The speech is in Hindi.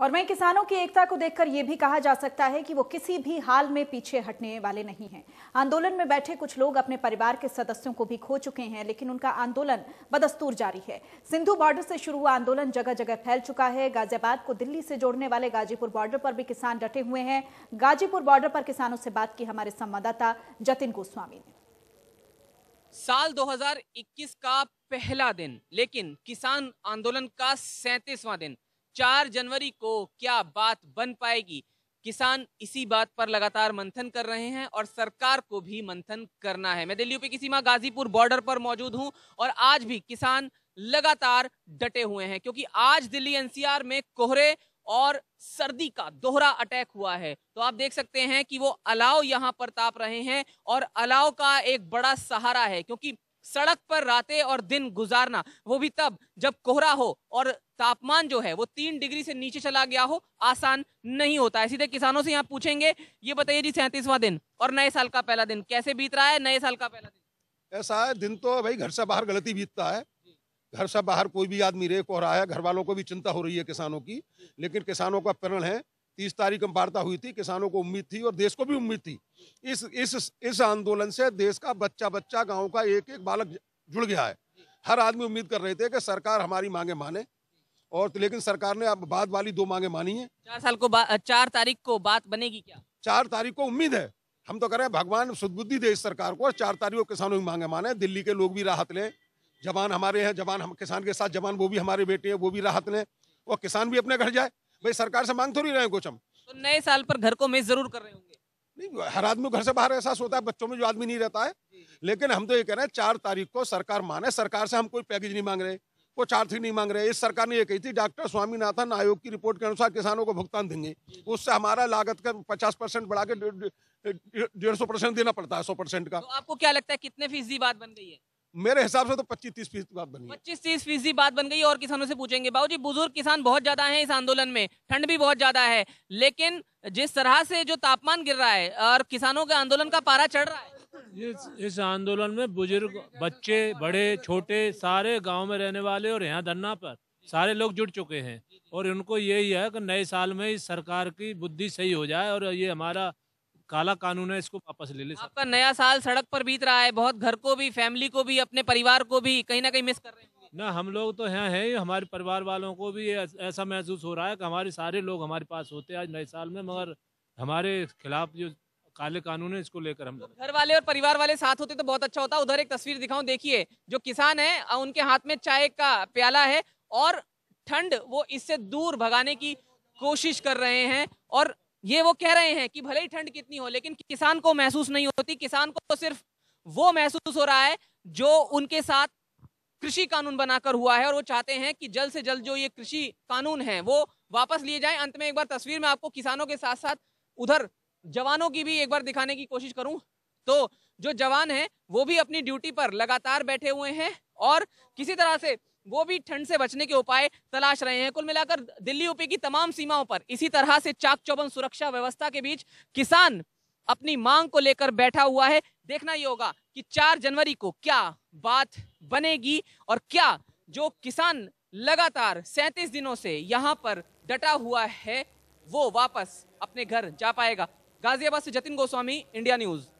और वहीं किसानों की एकता को देखकर यह भी कहा जा सकता है कि वो किसी भी हाल में पीछे हटने वाले नहीं हैं आंदोलन में बैठे कुछ लोग अपने परिवार के सदस्यों को भी खो चुके हैं लेकिन उनका आंदोलन बदस्तूर जारी है सिंधु बॉर्डर से शुरू हुआ आंदोलन जगह जगह फैल चुका है गाजियाबाद को दिल्ली से जोड़ने वाले गाजीपुर बॉर्डर पर भी किसान डटे हुए हैं गाजीपुर बॉर्डर पर किसानों से बात की हमारे संवाददाता जतिन गोस्वामी ने साल 2021 का पहला दिन लेकिन किसान आंदोलन का सैतीसवा दिन चार जनवरी को क्या बात बन पाएगी किसान इसी बात पर लगातार मंथन कर रहे हैं और सरकार को भी मंथन करना है मैं दिल्ली की सीमा गाजीपुर बॉर्डर पर मौजूद हूं और आज भी किसान लगातार डटे हुए हैं क्योंकि आज दिल्ली एनसीआर में कोहरे और सर्दी का दोहरा अटैक हुआ है तो आप देख सकते हैं कि वो अलाव यहाँ पर ताप रहे हैं और अलाव का एक बड़ा सहारा है क्योंकि सड़क पर रातें और दिन गुजारना वो भी तब जब कोहरा हो और तापमान जो है वो तीन डिग्री से नीचे चला गया हो आसान नहीं होता है सीधे किसानों से यहाँ पूछेंगे ये बताइए जी सैंतीसवां दिन और नए साल का पहला दिन कैसे बीत रहा है नए साल का पहला दिन ऐसा है दिन तो भाई घर से बाहर गलती बीतता है घर से बाहर कोई भी आदमी रेक हो रहा है घर वालों को भी चिंता हो रही है किसानों की लेकिन किसानों का प्रण है तीस तारीख में वार्ता हुई थी किसानों को उम्मीद थी और देश को भी उम्मीद थी इस इस इस आंदोलन से देश का बच्चा बच्चा गांव का एक एक बालक जुड़ गया है हर आदमी उम्मीद कर रहे थे कि सरकार हमारी मांगे माने और तो लेकिन सरकार ने अब बाद वाली दो मांगे मानी है चार साल को चार तारीख को बात बनेगी क्या चार तारीख को उम्मीद है हम तो कह रहे हैं भगवान सुदबुद्धि दे इस सरकार को और चार तारीख को किसानों की मांगे माने दिल्ली के लोग भी राहत लें जवान हमारे हैं जवान हम किसान के साथ जवान वो भी हमारे बेटे हैं वो भी राहत लें और किसान भी अपने घर जाए भाई सरकार से मांग थोड़ी रहे कुछ हम तो नए साल पर घर को मिस जरूर कर रहे होंगे नहीं हर आदमी घर से बाहर एहसास होता है बच्चों में जो आदमी नहीं रहता है लेकिन हम तो ये कह रहे हैं चार तारीख को सरकार माने सरकार से हम कोई पैकेज नहीं मांग रहे कुछ आर्थिक नहीं मांग रहे इस सरकार ने ये कही थी डॉक्टर स्वामीनाथन आयोग की रिपोर्ट के अनुसार किसानों को भुगतान देंगे उससे हमारा लागत का पचास परसेंट बढ़ा के डेढ़ सौ परसेंट देना पड़ता है सौ परसेंट का तो आपको क्या लगता है कितने फीसदी बात बन गई है मेरे हिसाब से तो पच्चीस तीस फीसदी बात बनी पच्चीस तीस फीसदी बात बन गई और किसानों से पूछेंगे बाबू जी बुजुर्ग किसान बहुत ज्यादा है इस आंदोलन में ठंड भी बहुत ज्यादा है लेकिन जिस तरह से जो तापमान गिर रहा है और किसानों के आंदोलन का पारा चढ़ रहा है इस इस आंदोलन में बुजुर्ग बच्चे बड़े छोटे सारे गांव में रहने वाले और यहाँ धरना पर सारे लोग जुड़ चुके हैं और उनको यही है कि नए साल में इस सरकार की बुद्धि सही हो जाए और ये हमारा काला कानून है इसको वापस ले ले आपका नया साल सड़क पर बीत रहा है बहुत घर को भी फैमिली को भी अपने परिवार को भी कहीं ना कहीं मिस कर रहे हैं ना हम लोग तो यहाँ ही हमारे परिवार वालों को भी ऐसा महसूस हो रहा है कि हमारे सारे लोग हमारे पास होते हैं आज नए साल में मगर हमारे खिलाफ जो काले कानून है इसको लेकर हम तो घर वाले और परिवार वाले साथ होते तो बहुत अच्छा होता उधर एक तस्वीर दिखाऊं देखिए जो किसान है उनके हाथ में चाय का प्याला है और ठंड वो इससे दूर भगाने की कोशिश कर रहे हैं और ये वो कह रहे हैं कि भले ही ठंड कितनी हो लेकिन किसान को महसूस नहीं होती किसान को सिर्फ वो महसूस हो रहा है जो उनके साथ कृषि कानून बनाकर हुआ है और वो चाहते हैं कि जल्द से जल्द जो ये कृषि कानून है वो वापस लिए जाए अंत में एक बार तस्वीर में आपको किसानों के साथ साथ उधर जवानों की भी एक बार दिखाने की कोशिश करूं तो जो जवान हैं वो भी अपनी ड्यूटी पर लगातार बैठे हुए हैं और किसी तरह से वो भी ठंड से बचने के उपाय तलाश रहे हैं कुल मिलाकर दिल्ली यूपी की तमाम सीमाओं पर इसी तरह से चाक चौबंद सुरक्षा व्यवस्था के बीच किसान अपनी मांग को लेकर बैठा हुआ है देखना ये होगा कि 4 जनवरी को क्या बात बनेगी और क्या जो किसान लगातार सैंतीस दिनों से यहाँ पर डटा हुआ है वो वापस अपने घर जा पाएगा गाजियाबाद से जतिन गोस्वामी इंडिया न्यूज़